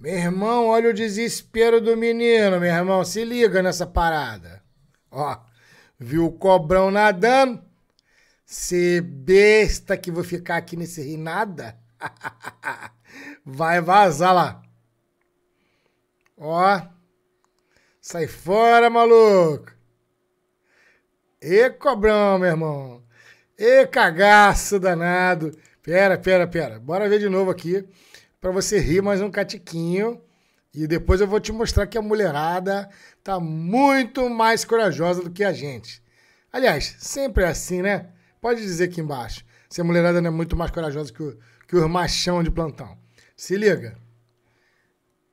Meu irmão, olha o desespero do menino, meu irmão. Se liga nessa parada. Ó, viu o cobrão nadando? Se besta que vou ficar aqui nesse rio nada. Vai vazar lá. Ó. Sai fora, maluco. E cobrão, meu irmão. E cagaço danado. Pera, pera, pera. Bora ver de novo aqui para você rir mais um catiquinho. E depois eu vou te mostrar que a mulherada tá muito mais corajosa do que a gente. Aliás, sempre é assim, né? Pode dizer aqui embaixo. Se a mulherada não é muito mais corajosa que, o, que os machão de plantão. Se liga.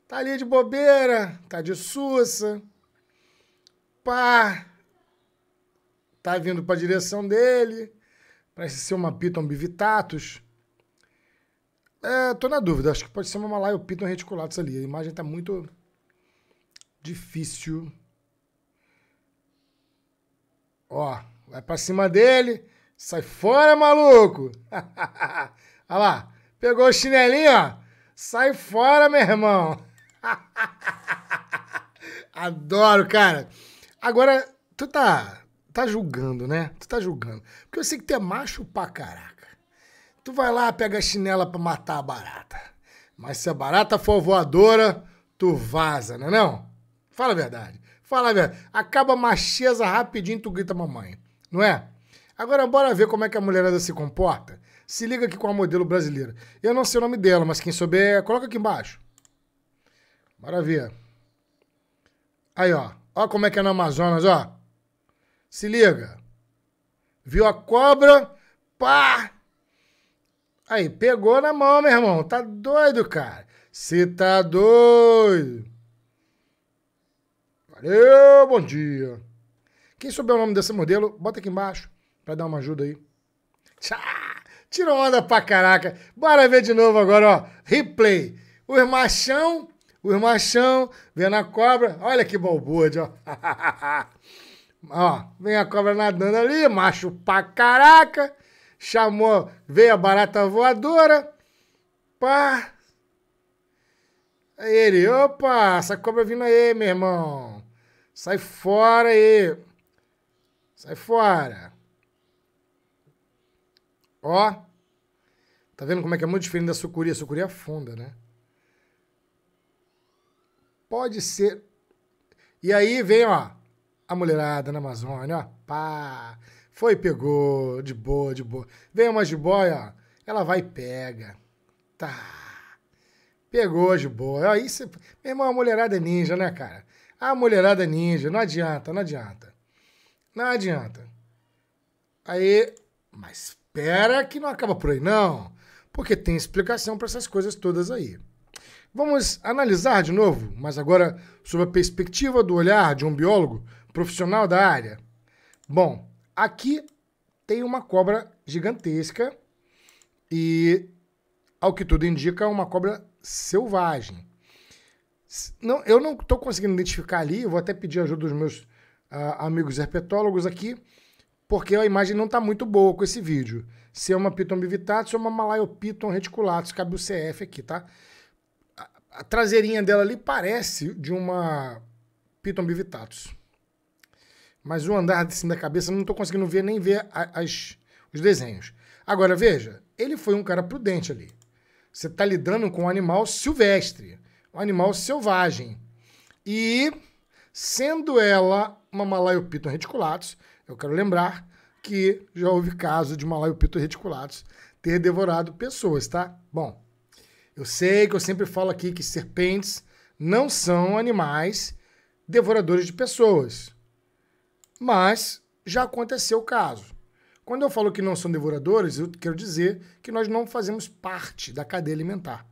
Tá ali de bobeira, tá de sussa. Pá. Tá vindo para a direção dele. Parece ser uma Piton Bivitatus. É, tô na dúvida. Acho que pode ser uma Malaiopithon é reticulatus ali. A imagem tá muito difícil. Ó, vai pra cima dele. Sai fora, maluco! Olha lá. Pegou o chinelinho, ó. Sai fora, meu irmão. Adoro, cara. Agora, tu tá, tá julgando, né? Tu tá julgando. Porque eu sei que tu é macho pra caraca. Tu vai lá, pega a chinela pra matar a barata. Mas se a barata for voadora, tu vaza, não é não? Fala a verdade. Fala a verdade. Acaba a macheza rapidinho, tu grita mamãe. Não é? Agora bora ver como é que a mulherada se comporta. Se liga aqui com a modelo brasileira. Eu não sei o nome dela, mas quem souber, coloca aqui embaixo. Maravilha. Aí, ó. Ó como é que é no Amazonas, ó. Se liga. Viu a cobra? Pá! Aí, pegou na mão, meu irmão. Tá doido, cara. Você tá doido. Valeu, bom dia. Quem souber o nome desse modelo, bota aqui embaixo pra dar uma ajuda aí. Tchau. Tira onda pra caraca. Bora ver de novo agora, ó. Replay. Os machão, os machão, vendo a cobra. Olha que balbúrdia, ó. ó, vem a cobra nadando ali, macho pra caraca chamou, veio a barata voadora, pá. Aí ele, opa, essa cobra vindo aí, meu irmão. Sai fora aí. Sai fora. Ó. Tá vendo como é que é muito diferente da sucuri? A sucuri afunda, né? Pode ser. E aí vem, ó, a mulherada na Amazônia, ó. Pá. Foi, pegou, de boa, de boa. Vem uma jiboia, ela vai e pega. Tá. Pegou de boa. Aí você. Meu irmão, a mulherada é ninja, né, cara? A mulherada é ninja. Não adianta, não adianta. Não adianta. Aí. Mas espera que não acaba por aí, não. Porque tem explicação para essas coisas todas aí. Vamos analisar de novo, mas agora sob a perspectiva do olhar de um biólogo profissional da área. Bom, Aqui tem uma cobra gigantesca e, ao que tudo indica, é uma cobra selvagem. Não, eu não estou conseguindo identificar ali, vou até pedir ajuda dos meus uh, amigos herpetólogos aqui, porque a imagem não está muito boa com esse vídeo. Se é uma Piton bivitatus ou é uma Malayopiton reticulatus, cabe o CF aqui, tá? A, a traseirinha dela ali parece de uma Piton bivitatus mas o andar de cima da cabeça não estou conseguindo ver nem ver as, os desenhos. Agora, veja, ele foi um cara prudente ali. Você está lidando com um animal silvestre, um animal selvagem. E, sendo ela uma malayo-pito reticulatus, eu quero lembrar que já houve caso de malayo-pito reticulatus ter devorado pessoas, tá? Bom, eu sei que eu sempre falo aqui que serpentes não são animais devoradores de pessoas. Mas já aconteceu o caso. Quando eu falo que não são devoradores, eu quero dizer que nós não fazemos parte da cadeia alimentar.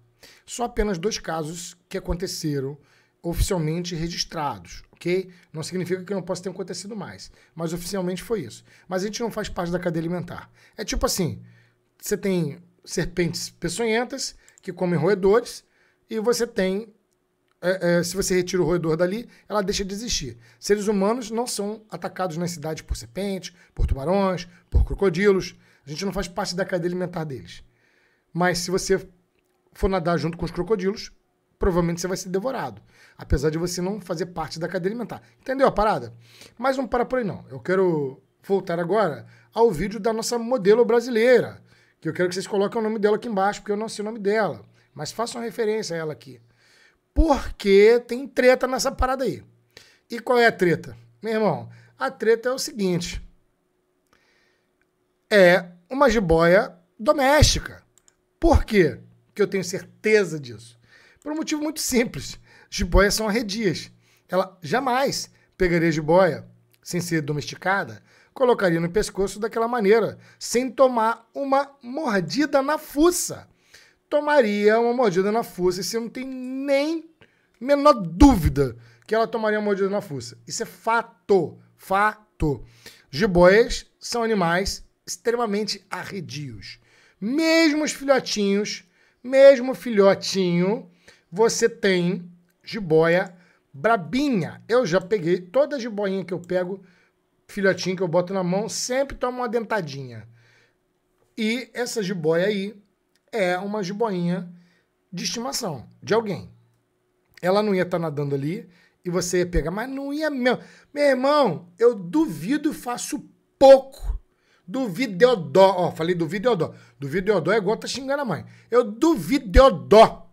Só apenas dois casos que aconteceram oficialmente registrados, ok? Não significa que não possa ter acontecido mais, mas oficialmente foi isso. Mas a gente não faz parte da cadeia alimentar. É tipo assim: você tem serpentes peçonhentas que comem roedores e você tem é, é, se você retira o roedor dali, ela deixa de existir. Seres humanos não são atacados nas cidades por serpentes, por tubarões, por crocodilos. A gente não faz parte da cadeia alimentar deles. Mas se você for nadar junto com os crocodilos, provavelmente você vai ser devorado. Apesar de você não fazer parte da cadeia alimentar. Entendeu a parada? Mas não para por aí, não. Eu quero voltar agora ao vídeo da nossa modelo brasileira. Que eu quero que vocês coloquem o nome dela aqui embaixo, porque eu não sei o nome dela. Mas façam referência a ela aqui porque tem treta nessa parada aí. E qual é a treta? Meu irmão, a treta é o seguinte: é uma jiboia doméstica. Por quê? Que eu tenho certeza disso. Por um motivo muito simples: jiboias são arredias. Ela jamais pegaria jiboia sem ser domesticada, colocaria no pescoço daquela maneira, sem tomar uma mordida na fuça tomaria uma mordida na fuça. E você não tem nem menor dúvida que ela tomaria uma mordida na fuça. Isso é fato. Fato. Jiboias são animais extremamente arredios. Mesmo os filhotinhos, mesmo filhotinho, você tem jiboia brabinha. Eu já peguei toda jiboinha que eu pego, filhotinho que eu boto na mão, sempre toma uma dentadinha. E essa jiboia aí, é uma jiboinha de estimação de alguém. Ela não ia estar tá nadando ali e você ia pegar, mas não ia mesmo. Meu irmão, eu duvido e faço pouco. Duvido deu dó. Ó, falei duvido deu dó. Duvido deu dó é igual tá xingando a mãe. Eu duvido deu dó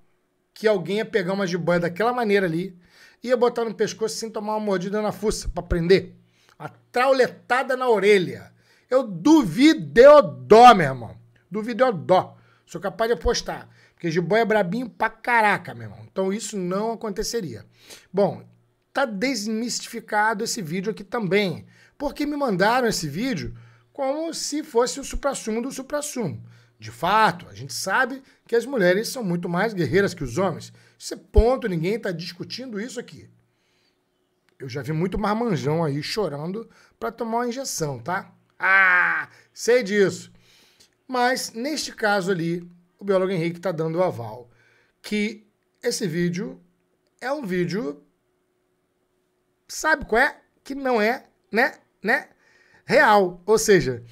que alguém ia pegar uma jiboia daquela maneira ali, e ia botar no pescoço sem tomar uma mordida na fuça para prender. A trauletada na orelha. Eu duvido deu dó, meu irmão. Duvido deu dó. Sou capaz de apostar. Porque jiboia é brabinho pra caraca, meu irmão. Então isso não aconteceria. Bom, tá desmistificado esse vídeo aqui também. Porque me mandaram esse vídeo como se fosse o supra-sumo do supra-sumo. De fato, a gente sabe que as mulheres são muito mais guerreiras que os homens. Isso é ponto, ninguém está discutindo isso aqui. Eu já vi muito marmanjão aí chorando para tomar uma injeção, tá? Ah, sei disso. Mas, neste caso ali, o biólogo Henrique está dando o aval que esse vídeo é um vídeo. Sabe qual é? Que não é, né? Né? Real. Ou seja,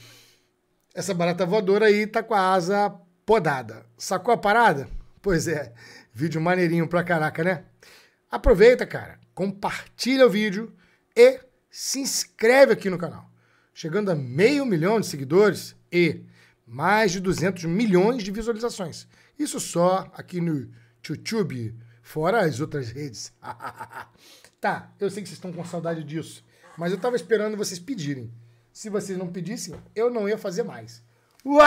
essa barata voadora aí tá com a asa podada. Sacou a parada? Pois é. Vídeo maneirinho pra caraca, né? Aproveita, cara. Compartilha o vídeo e se inscreve aqui no canal. Chegando a meio milhão de seguidores e mais de 200 milhões de visualizações. Isso só aqui no YouTube, fora as outras redes. tá, eu sei que vocês estão com saudade disso, mas eu estava esperando vocês pedirem. Se vocês não pedissem, eu não ia fazer mais. uau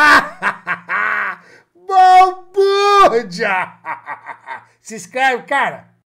Balbúrdia! Se inscreve, cara!